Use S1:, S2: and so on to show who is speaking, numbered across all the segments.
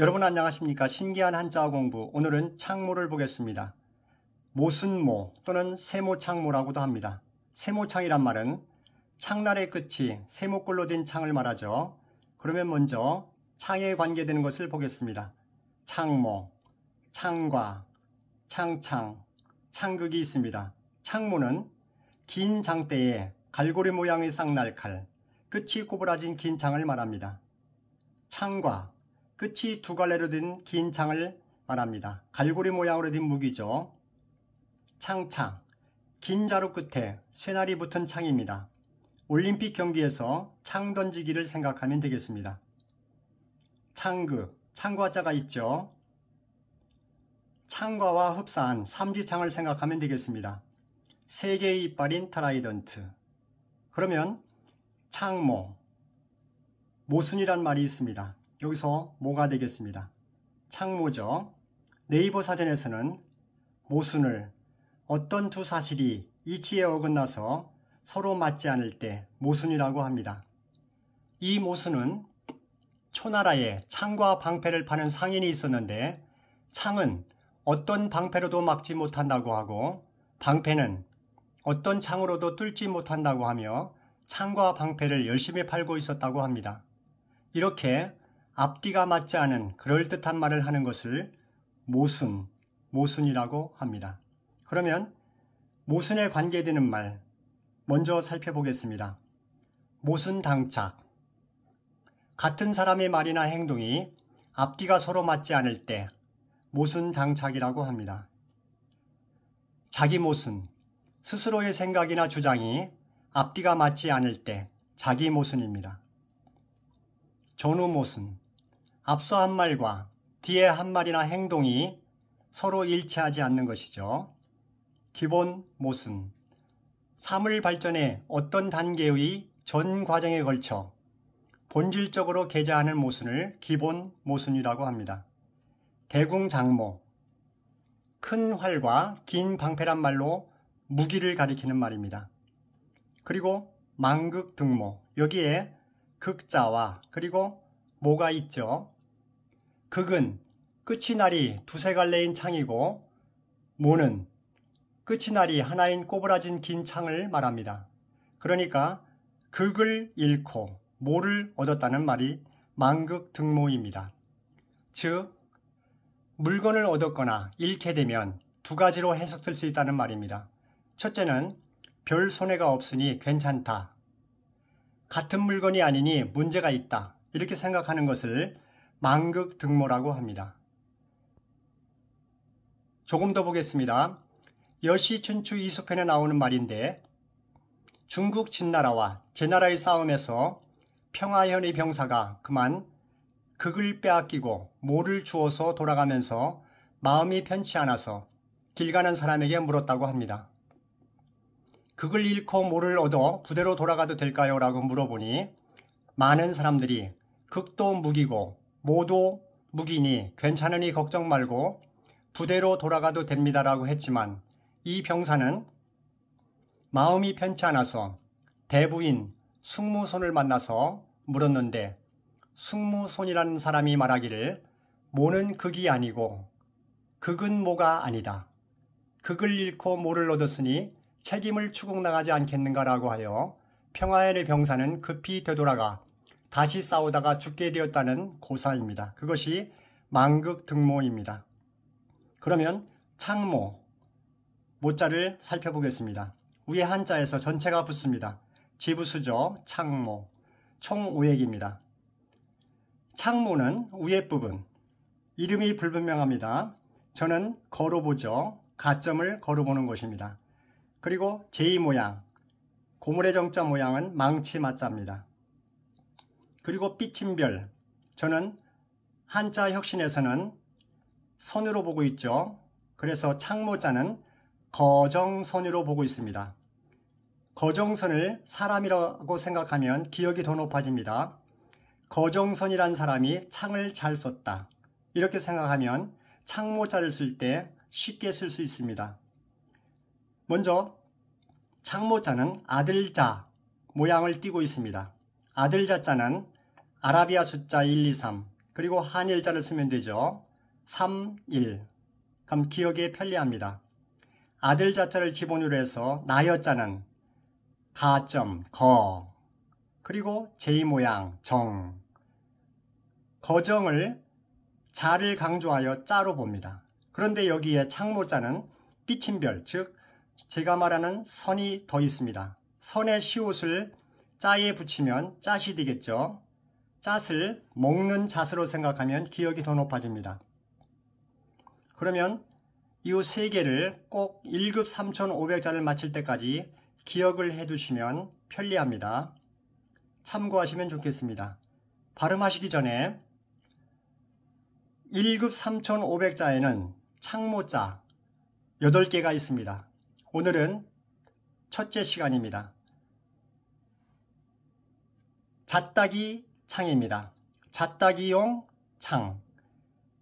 S1: 여러분 안녕하십니까? 신기한 한자어 공부. 오늘은 창모를 보겠습니다. 모순모 또는 세모창모라고도 합니다. 세모창이란 말은 창날의 끝이 세모꼴로 된 창을 말하죠. 그러면 먼저 창에 관계되는 것을 보겠습니다. 창모, 창과, 창창, 창극이 있습니다. 창모는 긴 장대에 갈고리 모양의 쌍날칼, 끝이 구부라진긴 창을 말합니다. 창과, 끝이 두 갈래로 된 긴 창을 말합니다. 갈고리 모양으로 된 무기죠. 창창, 긴 자루 끝에 쇠날이 붙은 창입니다. 올림픽 경기에서 창 던지기를 생각하면 되겠습니다. 창그, 창과자가 있죠. 창과와 흡사한 삼지창을 생각하면 되겠습니다. 세 개의 이빨인 트라이던트. 그러면 창모, 모순이란 말이 있습니다. 여기서 뭐가 되겠습니다. 창모죠. 네이버 사전에서는 모순을 어떤 두 사실이 이치에 어긋나서 서로 맞지 않을 때 모순이라고 합니다. 이 모순은 초나라에 창과 방패를 파는 상인이 있었는데 창은 어떤 방패로도 막지 못한다고 하고 방패는 어떤 창으로도 뚫지 못한다고 하며 창과 방패를 열심히 팔고 있었다고 합니다. 이렇게 앞뒤가 맞지 않은 그럴듯한 말을 하는 것을 모순, 모순이라고 합니다. 그러면 모순에 관계되는 말 먼저 살펴보겠습니다. 모순 당착 같은 사람의 말이나 행동이 앞뒤가 서로 맞지 않을 때 모순 당착이라고 합니다. 자기 모순, 스스로의 생각이나 주장이 앞뒤가 맞지 않을 때 자기 모순입니다. 전후 모순, 앞서 한 말과 뒤에 한 말이나 행동이 서로 일치하지 않는 것이죠. 기본 모순. 사물 발전의 어떤 단계의 전 과정에 걸쳐 본질적으로 개자하는 모순을 기본 모순이라고 합니다. 대궁장모. 큰 활과 긴 방패란 말로 무기를 가리키는 말입니다. 그리고 망극 등모. 여기에 극자와 그리고 모가 있죠. 극은 끝이 날이 두세 갈래인 창이고 모는 끝이 날이 하나인 꼬부라진 긴 창을 말합니다. 그러니까 극을 잃고 모를 얻었다는 말이 망극 등모입니다. 즉 물건을 얻었거나 잃게 되면 두 가지로 해석될 수 있다는 말입니다. 첫째는 별 손해가 없으니 괜찮다. 같은 물건이 아니니 문제가 있다. 이렇게 생각하는 것을 망극 등모라고 합니다. 조금 더 보겠습니다. 여시춘추 이수편에 나오는 말인데 중국 진나라와 제나라의 싸움에서 평화현의 병사가 그만 극을 빼앗기고 모를 주어서 돌아가면서 마음이 편치 않아서 길 가는 사람에게 물었다고 합니다. 극을 잃고 모를 얻어 부대로 돌아가도 될까요? 라고 물어보니 많은 사람들이 극도 무기고 모도 무기니 괜찮으니 걱정 말고 부대로 돌아가도 됩니다라고 했지만 이 병사는 마음이 편치 않아서 대부인 숙무손을 만나서 물었는데 숙무손이라는 사람이 말하기를 모는 극이 아니고 극은 모가 아니다. 극을 잃고 모를 얻었으니 책임을 추궁 나가지 않겠는가라고 하여 평화의 병사는 급히 되돌아가 다시 싸우다가 죽게 되었다는 고사입니다. 그것이 망극 등모입니다. 그러면 창모, 모자를 살펴보겠습니다. 위에 한자에서 전체가 붙습니다. 지부수죠. 창모, 총 5액입니다. 창모는 위에 부분, 이름이 불분명합니다. 저는 걸어보죠. 가점을 걸어보는 것입니다. 그리고 제2모양, 고물의 정자 모양은 망치 맞자입니다. 그리고 삐침별. 저는 한자 혁신에서는 선으로 보고 있죠. 그래서 창모자는 거정선으로 보고 있습니다. 거정선을 사람이라고 생각하면 기억이 더 높아집니다. 거정선이란 사람이 창을 잘 썼다. 이렇게 생각하면 창모자를 쓸 때 쉽게 쓸 수 있습니다. 먼저 창모자는 아들자 모양을 띠고 있습니다. 아들자자는 아라비아 숫자 1, 2, 3 그리고 한일자를 쓰면 되죠. 3, 1 그럼 기억에 편리합니다. 아들 자자를 기본으로 해서 나여자는 가점, 거 그리고 제이 모양, 정 거정을 자를 강조하여 자로 봅니다. 그런데 여기에 창모자는 삐친별, 즉 제가 말하는 선이 더 있습니다. 선의 시옷을 자에 붙이면 짜시 되겠죠. 잣을 먹는 잣으로 생각하면 기억이 더 높아집니다. 그러면 이 세 개를 꼭 1급 3,500자를 마칠 때까지 기억을 해두시면 편리합니다. 참고하시면 좋겠습니다. 발음하시기 전에 1급 3,500자에는 창모자 8개가 있습니다. 오늘은 첫째 시간입니다. 잣따기 창입니다. 잣따기용 창,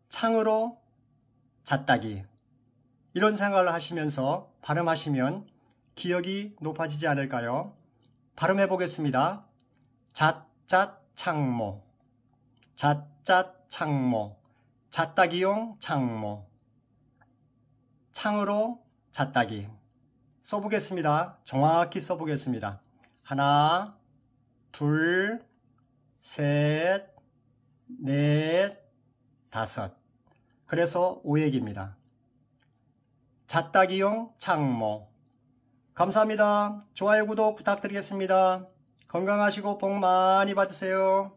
S1: 창으로 잣따기 이런 생각을 하시면서 발음하시면 기억이 높아지지 않을까요? 발음해 보겠습니다. 잣잣창모 잣잣창모 잣따기용 창모 창으로 잣따기 써보겠습니다. 정확히 써보겠습니다. 하나, 둘, 셋, 넷, 다섯. 그래서 오액입니다. 잣따기용 창모. 감사합니다. 좋아요, 구독 부탁드리겠습니다. 건강하시고 복 많이 받으세요.